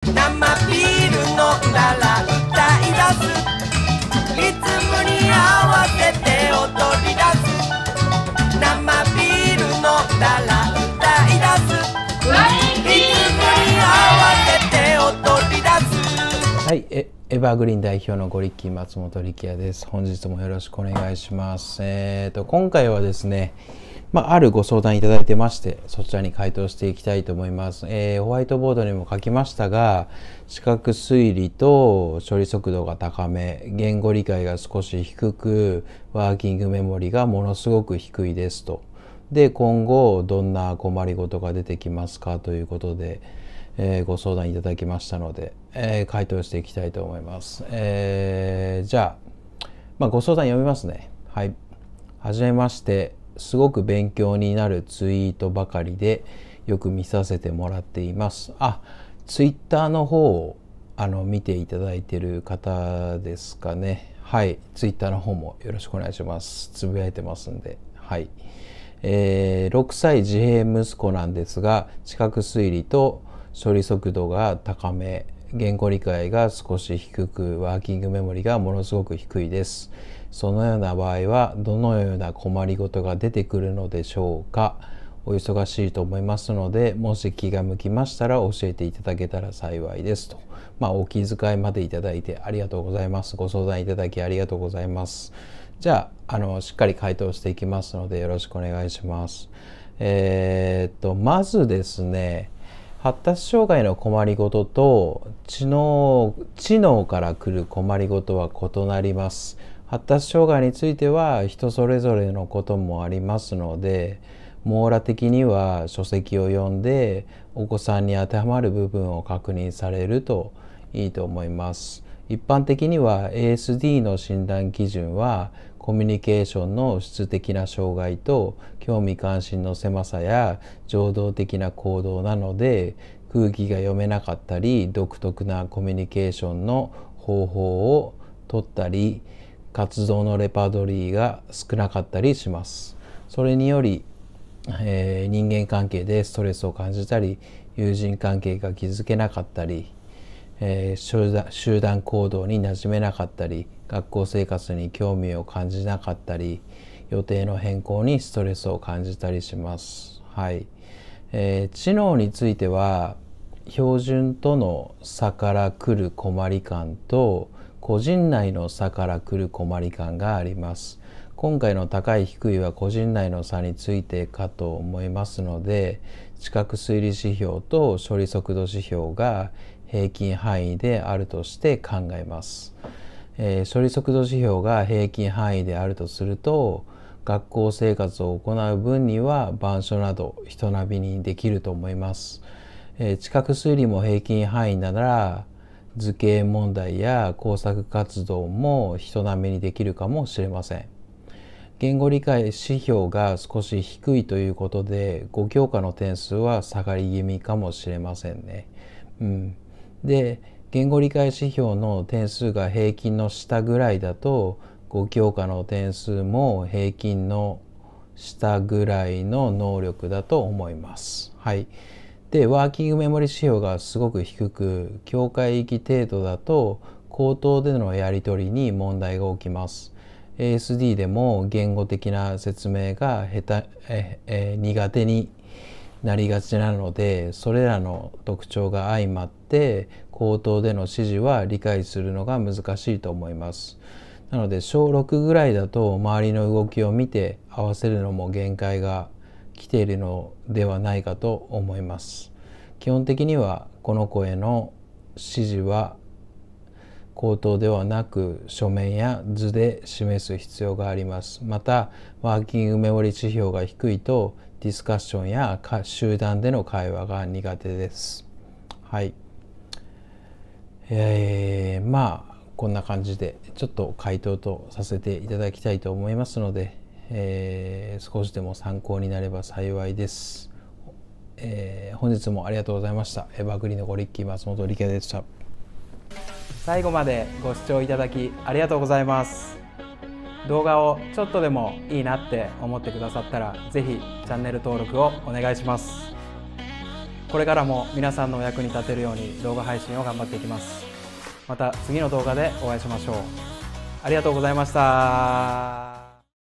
生ビール飲んだら歌い出すリズムに合わせて踊り出す生ビール飲んだら歌い出すリズムに合わせて踊り出すはいえエバーグリーン代表のゴリッキー松本力也です本日もよろしくお願いしますえっ、ー、と今回はですねまあ、あるご相談いただいてまして、そちらに回答していきたいと思います。えー、ホワイトボードにも書きましたが、視覚推理と処理速度が高め、言語理解が少し低く、ワーキングメモリがものすごく低いですと。で、今後どんな困りごとが出てきますかということで、えー、ご相談いただきましたので、えー、回答していきたいと思います。えー、じゃあ、まあ、ご相談読みますね。はい。はじめまして。すごく勉強になるツイートばかりでよく見させてもらっています。あ、ツイッターの方をあの見ていただいてる方ですかね。はい、ツイッターの方もよろしくお願いします。つぶやいてますんで。はい。えー、6歳自閉息子なんですが、知覚推理と処理速度が高め言語理解が少し低くワーキングメモリがものすごく低いです。そのような場合はどのような困りごとが出てくるのでしょうかお忙しいと思いますのでもし気が向きましたら教えていただけたら幸いですと、まあ、お気遣いまでいただいてありがとうございますご相談いただきありがとうございますじゃああのしっかり回答していきますのでよろしくお願いしますえー、っとまずですね発達障害の困りごとと知能知能から来る困りごとは異なります発達障害については人それぞれのこともありますので網羅的には書籍を読んでお子さんに当てはまる部分を確認されるといいと思います一般的には ASD の診断基準はコミュニケーションの質的な障害と興味関心の狭さや情動的な行動なので空気が読めなかったり独特なコミュニケーションの方法を取ったり活動のレパートリーが少なかったりします。それにより、えー、人間関係でストレスを感じたり友人関係が築けなかったり集団行動に馴染めなかったり学校生活に興味を感じなかったり予定の変更にストレスを感じたりします。はいえー、知能については標準との差から来る困り感と個人内の差から来る困り感があります。今回の高い低いは個人内の差についてかと思いますので知覚推理指標と処理速度指標が平均範囲であるとして考えます。えー、処理速度指標が平均範囲であるとすると学校生活を行う分には板書など人並みにできると思います。えー、知覚推理も平均範囲なら図形問題や工作活動も人並みにできるかもしれません。言語理解指標が少し低いということで5教科の点数は下がり気味かもしれませんね。うんで言語理解指標の点数が平均の下ぐらいだと5教科の点数も平均の下ぐらいの能力だと思います。はい、でワーキングメモリ指標がすごく低く境界域程度だと口頭でのやり取りに問題が起きます。ASD でも言語的な説明が下手ええ苦手になりがちなのでそれらの特徴が相まって口頭での指示は理解するのが難しいと思います。なので小6ぐらいだと周りの動きを見て合わせるのも限界が来ているのではないかと思います。基本的にはこの子への指示は口頭ではなく書面や図で示す必要があります。またワーキングメモリ指標が低いとディスカッションや集団での会話が苦手です。はい。えー、まあ、こんな感じで、ちょっと回答とさせていただきたいと思いますので、えー、少しでも参考になれば幸いです。えー、本日もありがとうございました。エバグリのゴリッキー松本力也でした。最後までご視聴いただきありがとうございます。動画をちょっとでもいいなって思ってくださったら是非チャンネル登録をお願いしますこれからも皆さんのお役に立てるように動画配信を頑張っていきますまた次の動画でお会いしましょうありがとうございました